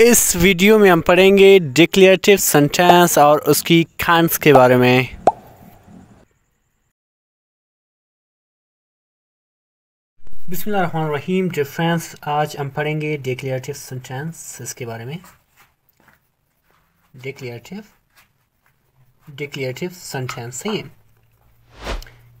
इस वीडियो में हम पढ़ेंगे डिक्लेरेटिव सेंटेंस और उसकी खांस के बारे में बिस्मिल्लाहिर्रहमानिर्रहीम डियर फ्रेंड्स आज हम पढ़ेंगे डिक्लेरेटिव सेंटेंस इसके बारे में डिक्लेरेटिव डिक्लेरेटिव सेंटेंस सही है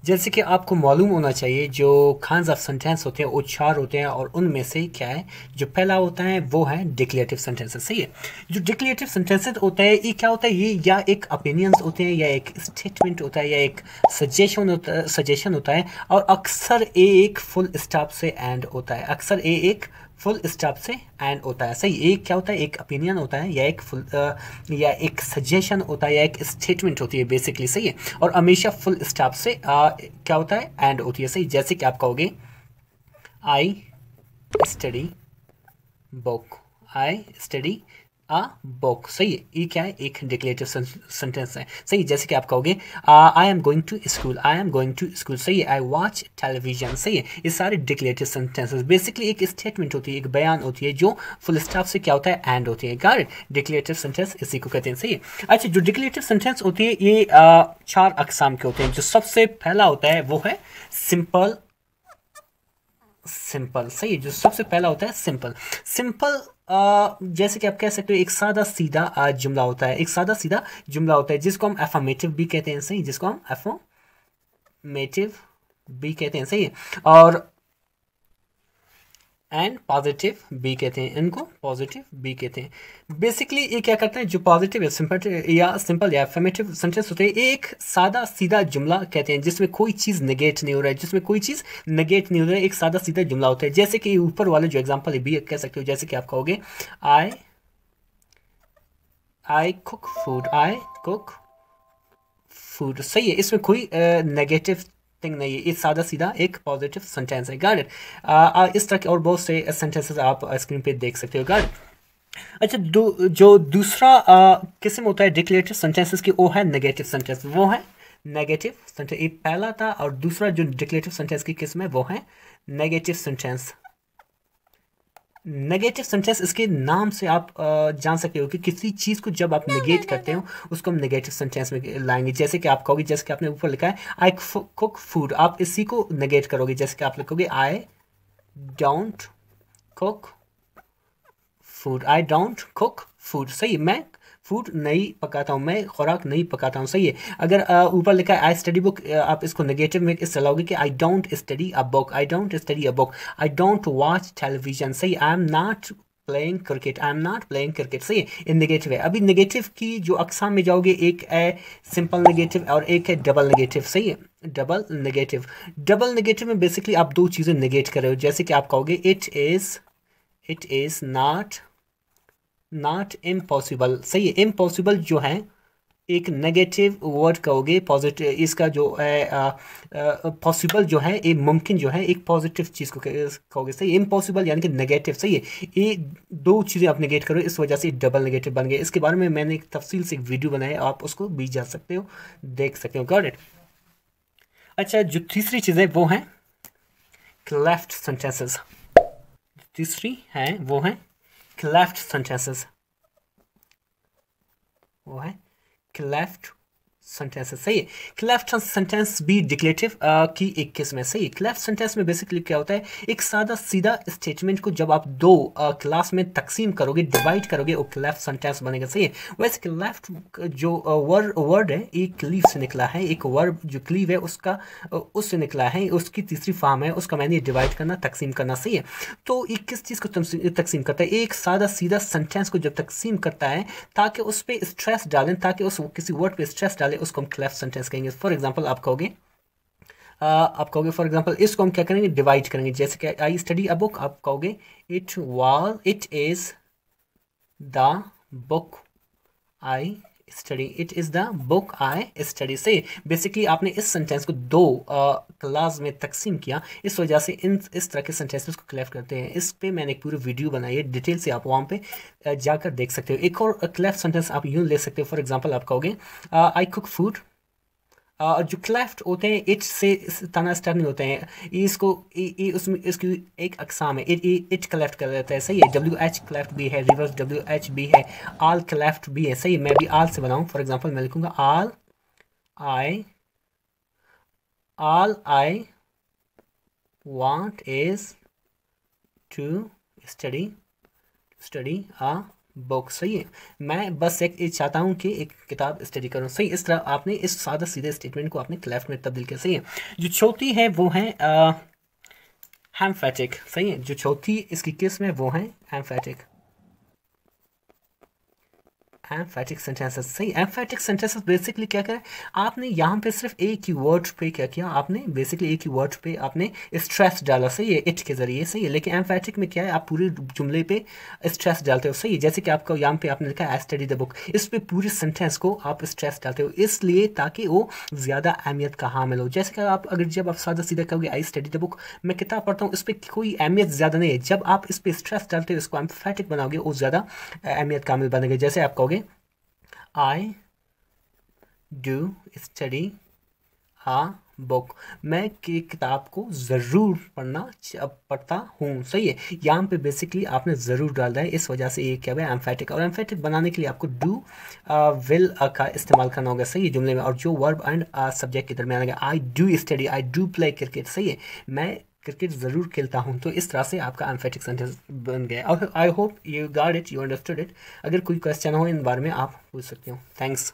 जैसे कि आपको मालूम होना चाहिए जो खान्स ऑफ सेंटेंस होते हैं वो चार होते हैं और उनमें से क्या है जो पहला होता है वो है डिक्लेटिव सेंटेंसेस सही है जो डिक्लेटिव सेंटेंसेस होता है ये क्या होता है ये या एक ओपिनियंस होते हैं या एक स्टेटमेंट होता है या एक सजेशन होता सजेशन होता है और अक्सर ए एक फुल स्टॉप से एंड होता है अक्सर ए एक फुल स्टॉप से एंड होता है सही एक क्या होता है एक ओपिनियन होता है या एक फुल या एक सजेशन होता है या एक स्टेटमेंट होती है बेसिकली सही है और हमेशा फुल स्टॉप से आ, क्या होता है एंड होती है सही जैसे कि आप कहोगे I study book I study a book सही है ये क्या है एक डिक्लेटिव सेंटेंस है सही जैसे कि आप कहोगे I am going to school I am going to school सही है आई वॉच टेलीविजन सही है ये सारे डिक्लेटिव सेंटेंसेस बेसिकली एक स्टेटमेंट होती है एक बयान होती है जो फुल स्टाफ से क्या होता है एंड होती है गार्ड डिक्लेटिव सेंटेंस इसी को कहते हैं सही है अच्छा जो डिक्लेटिव सेंटेंस होती है ये चार अकसाम के होते हैं जो सबसे पहला होता है वो है सिंपल सिंपल सही है जो सबसे पहला होता है सिंपल सिंपल जैसे कि आप कह सकते हो एक सादा सीधा जुमला होता है एक सादा सीधा जुमला होता है जिसको हम एफामेटिव भी कहते हैं सही जिसको हम एफोमेटिव भी कहते हैं सही है और एंड पॉजिटिव बी कहते हैं इनको पॉजिटिव बी कहते हैं बेसिकली ये क्या करते हैं जो पॉजिटिव या सिंपल या एफर्मेटिव सेंटेंस होते हैं एक सादा सीधा जुमला कहते हैं जिसमें कोई चीज़ नेगेट नहीं हो रहा है जिसमें कोई चीज़ नेगेट नहीं हो रहा है एक सादा सीधा जुमला होता है जैसे कि ऊपर वाले जो एग्जाम्पल है बी कह सकते हो जैसे कि आप कहोगे I I cook food I cook food सही है इसमें कोई नेगेटिव uh, थिंग नहीं है ये सादा सीधा एक पॉजिटिव सेंटेंस है गार्ड इस तरह के और बहुत से सेंटेंसेस आप स्क्रीन पे देख सकते हो गार्ड अच्छा दो, जो दूसरा किस्म होता है डिक्लेटिव सेंटेंसेस की वो है नेगेटिव सेंटेंस वो है नेगेटिव सेंटेंस ये पहला था और दूसरा जो डिक्लेटिव सेंटेंस की किस्म है वो है नेगेटिव सेंटेंस नेगेटिव सेंटेंस इसके नाम से आप जान सकते हो कि किसी चीज़ को जब आप नेगेट करते हो उसको हम नेगेटिव सेंटेंस में लाएंगे जैसे कि आप कहोगे जैसे कि आपने ऊपर लिखा है आई कुक फूड आप इसी को नेगेट करोगे जैसे कि आप लिखोगे I don't cook food I don't cook food सही मैं फूड नहीं पकाता हूँ मैं खुराक नहीं पकाता हूँ सही है अगर ऊपर लिखा है आई स्टडी बुक आप इसको नेगेटिव में इससे चलाओगे कि I don't study a book I don't study a book I don't watch television सही I am not playing cricket I am not playing cricket सही है इन नेगेटिव है अभी नेगेटिव की जो अकसाम में जाओगे एक है सिंपल नेगेटिव और एक है डबल नेगेटिव सही है डबल नेगेटिव डबल नेगेटिव में बेसिकली आप दो चीज़ें नेगेट कर रहे हो जैसे कि आप कहोगे it is it is not not impossible सही है इम्पॉसिबल जो है एक नेगेटिव वर्ड कहोगे पॉजिटिव इसका जो है पॉसिबल जो है ये मुमकिन जो है एक पॉजिटिव चीज़ को कहोगे सही इम्पॉसिबल यानी कि नेगेटिव सही है ये दो चीज़ें आप नेगेट करो इस वजह से डबल नेगेटिव बन गए इसके बारे में मैंने एक तफसील से एक वीडियो बनाया आप उसको भी जा सकते हो देख सकते हो गॉट इट अच्छा जो तीसरी चीज़ें वो हैं लेफ्ट सेंटेंसेस तीसरी है वो है cleft sentences. Why? Cleft sentences सही है लेफ्ट सेंटेंस भी डिक्लेटिव की एक किस्म है सही क्लेफ्ट सेंटेंस में बेसिकली क्या होता है एक सादा सीधा स्टेटमेंट को जब आप दो क्लास में तकसीम करोगे डिवाइड करोगे वो क्लेफ्ट सेंटेंस बनेगा सही है वैसे लेफ्ट जो वर्ड वर्ड है एक क्लीव से निकला है एक वर्ड जो क्लीव है उसका उससे निकला है उसकी तीसरी फार्म है उसका मैंने डिवाइड करना तकसीम करना सही है तो ये किस चीज़ को तकसीम करता है एक सादा सीधा सेंटेंस को जब तकसीम करता है ताकि उस पर स्ट्रेस डालें ताकि उस किसी वर्ड पर स्ट्रेस डालें उसको हम क्लेफ सेंटेंस कहेंगे फॉर एग्जाम्पल आप कहोगे आप कहोगे फॉर एग्जाम्पल इसको हम क्या करेंगे डिवाइड करेंगे जैसे कि आई स्टडी अ बुक आप कहोगे it was it is the book I study it is the book I study से बेसिकली आपने इस सेंटेंस को दो क्लास uh, में तकसीम किया इस वजह से इन इस तरह के सेंटेंस को क्लेफ करते हैं इस पर मैंने एक पूरी वीडियो बनाई है डिटेल से आप वहाँ पे जाकर देख सकते हो एक और uh, सेंटेंस आप यूँ ले सकते हो फॉर एग्जाम्पल आप कहोगे आई कुक फूड हाँ, जो क्लेफ्ट होते हैं इच से तना स्टर्न होते हैं इसको ई उसमें इसकी एक अकसाम है इच क्लेफ्ट कर देता है सही है डब्ल्यू एच क्लेफ्ट भी है रिवर्स डब्ल्यू एच भी है आल क्लेफ्ट भी है सही है मैं भी आल से बनाऊँ फॉर एग्जाम्पल मैं लिखूँगा all I all I want is to study study a book सही है मैं बस एक चाहता हूँ कि एक किताब स्टडी करूँ सही इस तरह आपने इस सादा सीधे स्टेटमेंट को आपने लेफ्ट में तब्दील किया सही है जो चौथी है वो है हेम्फेटिक सही है जो चौथी इसकी किस्म है वो है हेम्फेटिक एम्फेटिक सेंटेंसेस सही एम्फेटिक सेंटेंसेस बेसिकली क्या करें आपने यहाँ पे सिर्फ एक ही वर्ड पे क्या किया आपने बेसिकली एक ही वर्ड पे आपने स्ट्रेस डाला सही है इट के जरिए सही है लेकिन एम्फेटिक में क्या है आप पूरे जुमले पे स्ट्रेस डालते हो सही है जैसे कि आपका यहाँ पे आपने लिखा है स्टडी द बुक इस पर पूरे सेंटेंस को आप स्ट्रेस डालते हो इसलिए ताकि वो ज़्यादा अहमियत का हामिल हो जैसे कि आप अगर जब आप सादा सीधा कहोगे आई स्टडी द बुक मैं किताब पढ़ता हूँ इस पर कोई अहमियत ज़्यादा नहीं है जब आप इस पर स्ट्रेस डालते हो इसको एम्फेटिक बनाओगे वो ज़्यादा अहमियत का हामिल बनेगा जैसे आप कहोगे I do study a book मैं की किताब को ज़रूर पढ़ना पढ़ता हूँ सही है यहाँ पे बेसिकली आपने ज़रूर डाल दिया है इस वजह से ये क्या हुआ एम्फेटिक और एम्फेटिक बनाने के लिए आपको डू विल uh, का इस्तेमाल करना होगा सही है जुमले में और जो वर्ब एंड सब्जेक्ट के दरमियान I do study I do play cricket सही है मैं क्रिकेट ज़रूर खेलता हूँ तो इस तरह से आपका एम्फेटिक सेंटेंस बन गया और I hope you got it you understood it अगर कोई क्वेश्चन हो इन बारे में आप पूछ सकते हो थैंक्स